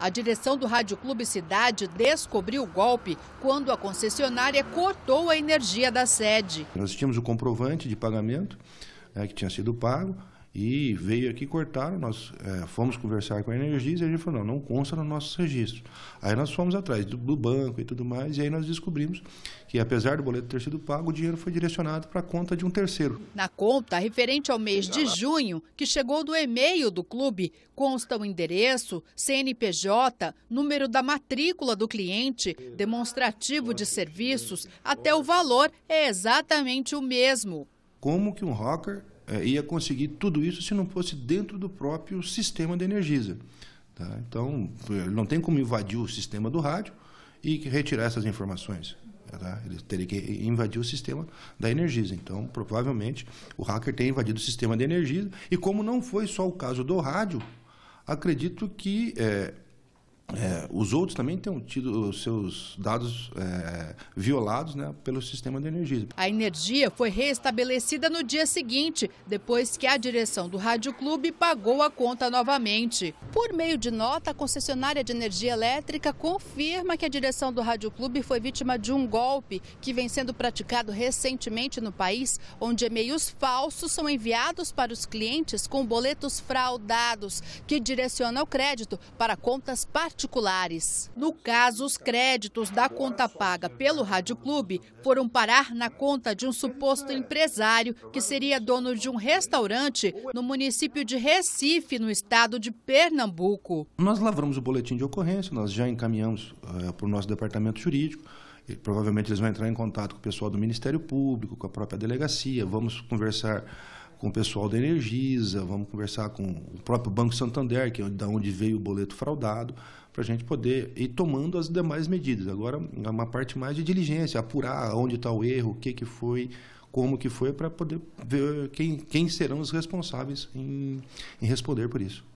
A direção do Rádio Clube Cidade descobriu o golpe quando a concessionária cortou a energia da sede. Nós tínhamos o comprovante de pagamento é, que tinha sido pago. E veio aqui, cortaram, nós é, fomos conversar com a energia e a gente falou, não, não consta nos nossos registros. Aí nós fomos atrás do, do, banco e tudo mais, e aí nós descobrimos que, apesar do boleto ter sido pago, o dinheiro foi direcionado para a conta de um terceiro. Na conta, referente ao mês de junho, que chegou do e-mail do clube, consta o endereço, CNPJ, número da matrícula do cliente, demonstrativo de serviços, até o valor é exatamente o mesmo. Como que um rocker é, ia conseguir tudo isso se não fosse dentro do próprio sistema da Energisa. Tá? Então, não tem como invadir o sistema do rádio e retirar essas informações. Tá? Ele teria que invadir o sistema da Energisa. Então, provavelmente, o hacker tem invadido o sistema da Energisa. E como não foi só o caso do rádio, acredito que... É, é, os outros também têm tido seus dados é, violados né, pelo sistema de energia. A energia foi restabelecida no dia seguinte, depois que a direção do Rádio Clube pagou a conta novamente. Por meio de nota, a concessionária de energia elétrica confirma que a direção do Rádio Clube foi vítima de um golpe que vem sendo praticado recentemente no país, onde e-mails falsos são enviados para os clientes com boletos fraudados, que direcionam o crédito para contas particulares particulares. No caso, os créditos da conta paga pelo Rádio Clube foram parar na conta de um suposto empresário que seria dono de um restaurante no município de Recife, no estado de Pernambuco. Nós lavramos o boletim de ocorrência, nós já encaminhamos eh, para o nosso departamento jurídico. E provavelmente eles vão entrar em contato com o pessoal do Ministério Público, com a própria delegacia. Vamos conversar com o pessoal da Energisa, vamos conversar com o próprio Banco Santander, que é da onde veio o boleto fraudado, para a gente poder ir tomando as demais medidas. Agora, é uma parte mais de diligência, apurar onde está o erro, o que, que foi, como que foi, para poder ver quem, quem serão os responsáveis em, em responder por isso.